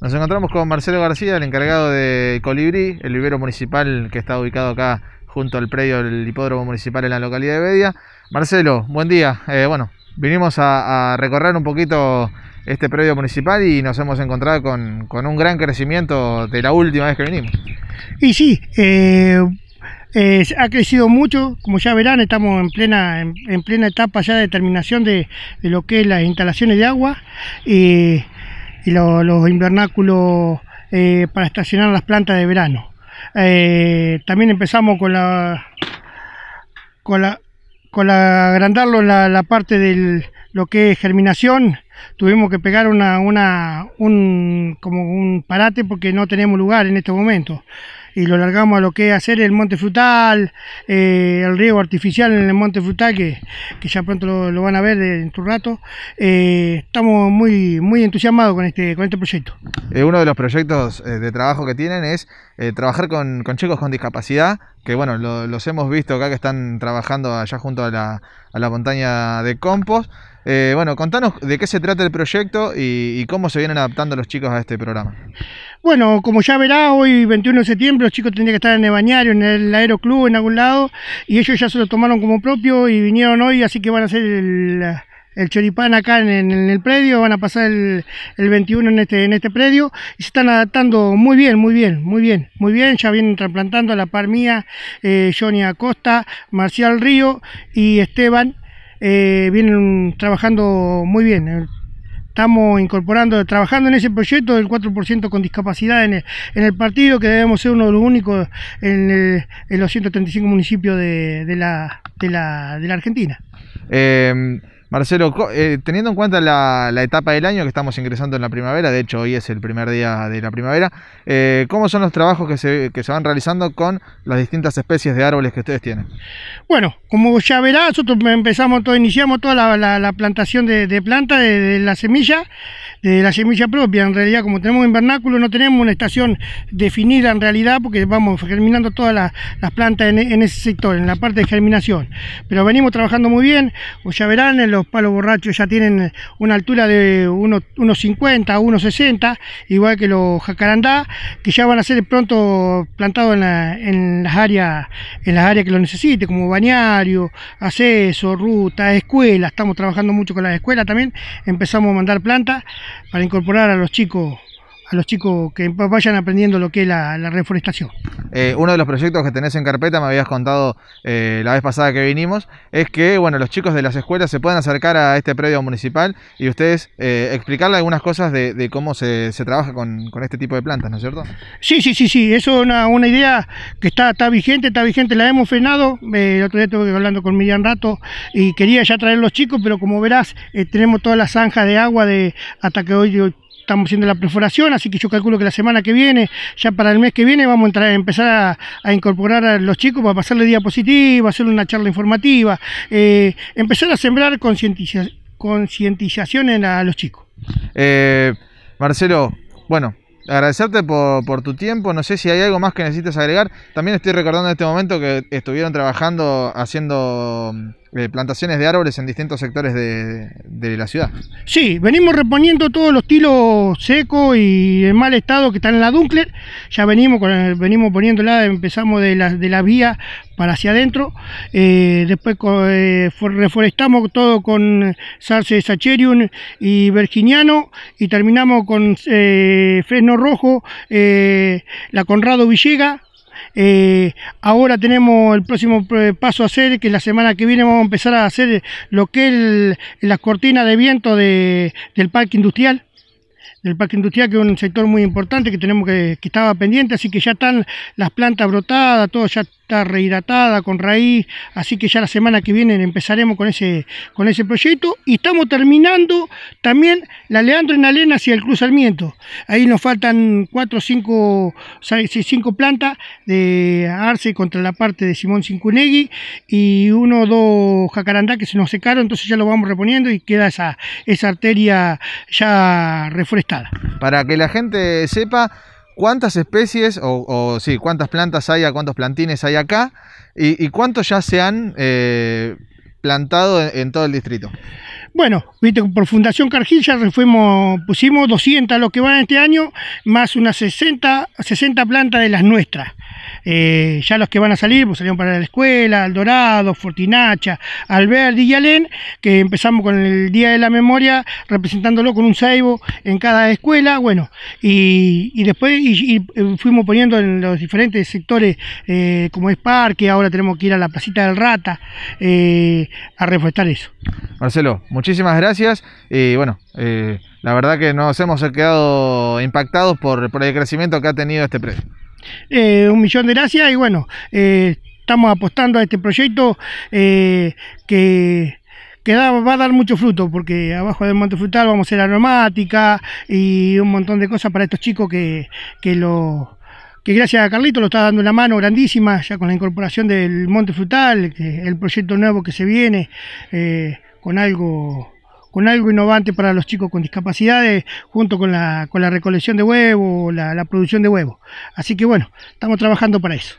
Nos encontramos con Marcelo García, el encargado de Colibrí, el vivero municipal que está ubicado acá junto al predio del hipódromo municipal en la localidad de Bedia. Marcelo, buen día. Eh, bueno, vinimos a, recorrer un poquito este predio municipal y nos hemos encontrado con, un gran crecimiento de la última vez que vinimos. Y sí, eh, ha crecido mucho, como ya verán, estamos en plena, en, plena etapa ya de terminación de, lo que es las instalaciones de agua. Eh, y los invernáculos eh, para estacionar las plantas de verano. Eh, también empezamos con la con la con la, agrandarlo la, parte del lo que es germinación tuvimos que pegar una, una un como un parate porque no tenemos lugar en este momento y lo largamos a lo que es hacer el monte frutal, eh, el riego artificial en el monte frutal, que, ya pronto lo, van a ver en tu rato. Eh, estamos muy, muy entusiasmados con este, con este proyecto. Eh, uno de los proyectos de trabajo que tienen es trabajar con, chicos con discapacidad, que bueno, los hemos visto acá que están trabajando allá junto a la, montaña de compost, bueno, contanos de qué se trata el proyecto y cómo se vienen adaptando los chicos a este programa. Bueno, como ya verá, hoy 21 de septiembre los chicos tendrían que estar en el bañario, en el aeroclub, en algún lado, y ellos ya se lo tomaron como propio y vinieron hoy, así que van a hacer el, el choripán acá en, el predio, van a pasar el, 21 en este, en este predio, y se están adaptando muy bien, muy bien, muy bien, muy bien, ya vienen trasplantando a la par mía, eh, Johnny Acosta, Marcial Río y Esteban, eh, vienen trabajando muy bien estamos incorporando, trabajando en ese proyecto del 4% con discapacidad en el, partido, que debemos ser uno de los únicos en, los 135 municipios de, de, la, de, la, Argentina. Em, Marcelo, eh, teniendo en cuenta la, etapa del año que estamos ingresando en la primavera, de hecho hoy es el primer día de la primavera, eh, ¿cómo son los trabajos que se, van realizando con las distintas especies de árboles que ustedes tienen? Bueno, como ya verás, nosotros em, empezamos, todo, iniciamos toda la, plantación de, plantas, de, la semilla, de la semilla propia. En realidad, como tenemos invernáculo, no tenemos una estación definida en realidad, porque vamos germinando todas las, plantas en, ese sector, en la parte de germinación. Pero venimos trabajando muy bien, o ya verán, en los los palos borrachos ya tienen una altura de unos, unos 50, unos 60, igual que los jacarandá, que ya van a ser pronto plantados en, las áreas en las áreas que lo necesite, como bañario, acceso, ruta, escuela. Estamos trabajando mucho con las escuelas también. Empezamos a mandar plantas para incorporar a los chicos a los chicos que vayan aprendiendo lo que es la, reforestación. Eh, uno de los proyectos que tenés en carpeta, me habías contado eh, la vez pasada que vinimos, es que bueno, los chicos de las escuelas se puedan acercar a este predio municipal y ustedes eh, explicarle algunas cosas de, cómo se, trabaja con, este tipo de plantas, ¿no es cierto? Sí, sí, sí, sí, eso es una, idea que está, vigente, está vigente, la hemos frenado, el otro día estuve hablando con Miriam Rato y quería ya traer los chicos, pero como verás, tenemos todas las zanjas de agua de hasta que hoy estamos haciendo la perforación, así que yo calculo que la semana que viene, ya para el mes que viene, vamos a, empezar a, incorporar a los chicos para pasarle diapositivas, hacer una charla informativa, eh, empezar a sembrar concientización en a los chicos. Eh, Marcelo, bueno, agradecerte por, por, tu tiempo. No sé si hay algo más que necesites agregar. También estoy recordando en este momento que estuvieron trabajando haciendo eh, plantaciones de árboles en distintos sectores de, la ciudad. Sí, venimos reponiendo todos los tilos secos y en mal estado que están en la Dunkler. Ya venimos con, venimos poniéndola, empezamos de la, vía para hacia adentro. Eh, después eh, reforestamos todo con sarce sacherium y virginiano y terminamos con fresno rojo, la Conrado Villega eh, ahora tenemos el próximo eh, paso a hacer, que la semana que viene vamos a empezar a hacer lo que es las cortinas de viento del parque industrial del parque industrial, que es un sector muy importante que tenemos que, que estaba pendiente, así que ya están las plantas brotadas, todo ya está rehidratada con raíz, así que ya la semana que viene empezaremos con ese, con ese proyecto. Y estamos terminando también la Leandro en Alena hacia el Cruz Sarmiento. Ahí nos faltan cuatro o 5, 5 plantas de Arce contra la parte de Simón Cincunegui y uno o dos jacarandá que se nos secaron, entonces ya lo vamos reponiendo y queda esa, esa arteria ya reforestada. Para que la gente sepa, cuántas especies o, o, sí, cuántas plantas hay, cuántos plantines hay acá y, cuántos ya se han eh, plantado en, todo el distrito. Bueno, viste, por Fundación Carjilla fuimos, pusimos 200 lo que van este año, más unas 60, 60 plantas de las nuestras. Eh, ya los que van a salir, pues salieron para la escuela, Dorado, Fortinacha, Alberdi y Alén, que empezamos con el Día de la Memoria, representándolo con un saibo en cada escuela, bueno, y, después eh, fuimos poniendo en los diferentes sectores, eh, como es parque, ahora tenemos que ir a la placita del Rata, a refuerzar eso. Marcelo, muchísimas gracias, y bueno, la verdad que nos hemos quedado impactados por, por el crecimiento que ha tenido este precio. Eh, un millón de gracias y bueno, eh, estamos apostando a este proyecto eh, que que va a dar mucho fruto, porque abajo del monte frutal vamos a hacer aromática y un montón de cosas para estos chicos que, lo que gracias a Carlito lo está dando una mano grandísima, ya con la incorporación del monte frutal, que, el proyecto nuevo que se viene, con algo con algo innovante para los chicos con discapacidades, junto con la, con la recolección de huevos, la, la producción de huevos. Así que bueno, estamos trabajando para eso.